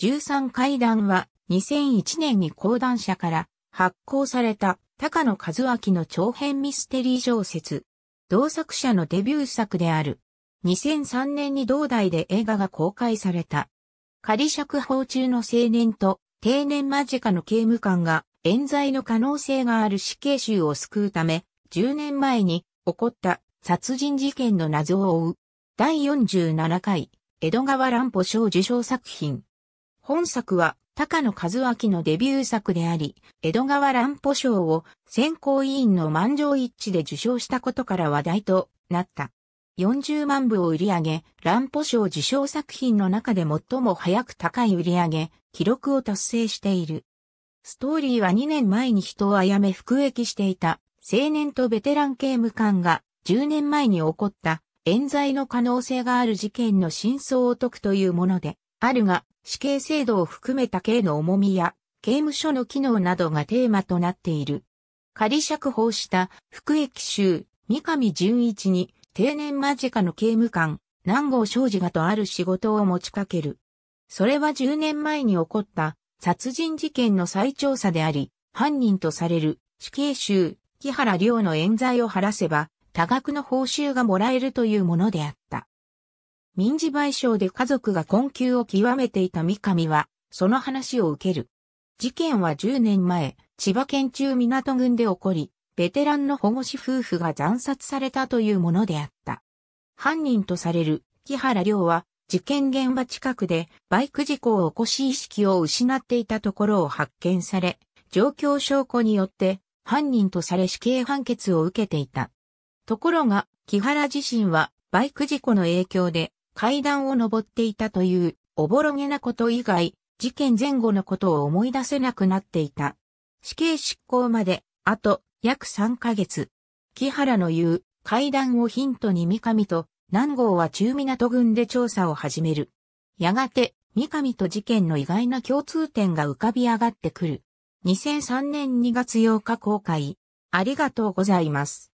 13階段は2001年に講談社から発行された高野和明の長編ミステリー小説。同作者のデビュー作である。2003年に同代で映画が公開された。仮釈放中の青年と定年間近の刑務官が冤罪の可能性がある死刑囚を救うため、10年前に起こった殺人事件の謎を追う。第47回、江戸川乱歩賞受賞作品。本作は高野和明のデビュー作であり、江戸川乱歩賞を選考委員の満場一致で受賞したことから話題となった。40万部を売り上げ、乱歩賞受賞作品の中で最も早く高い売り上げ、記録を達成している。ストーリーは2年前に人を殺め服役していた青年とベテラン刑務官が10年前に起こった冤罪の可能性がある事件の真相を解くというもので、あるが、死刑制度を含めた刑の重みや、刑務所の機能などがテーマとなっている。仮釈放した服役囚、三上淳一に定年間近の刑務官、南郷昌司がとある仕事を持ちかける。それは10年前に起こった殺人事件の再調査であり、犯人とされる死刑囚、木原良の冤罪を晴らせば、多額の報酬がもらえるというものであった。民事賠償で家族が困窮を極めていた三上は、その話を受ける。事件は10年前、千葉県中港郡で起こり、ベテランの保護士夫婦が惨殺されたというものであった。犯人とされる木原亮は、事件現場近くでバイク事故を起こし意識を失っていたところを発見され、状況証拠によって犯人とされ死刑判決を受けていた。ところが、木原自身はバイク事故の影響で階段を登っていたという、おぼろげなこと以外、事件前後のことを思い出せなくなっていた。死刑執行まで、あと、約3ヶ月。木原の言う、階段をヒントに三上と、南郷は中港軍で調査を始める。やがて、三上と事件の意外な共通点が浮かび上がってくる。2003年2月8日公開。ありがとうございます。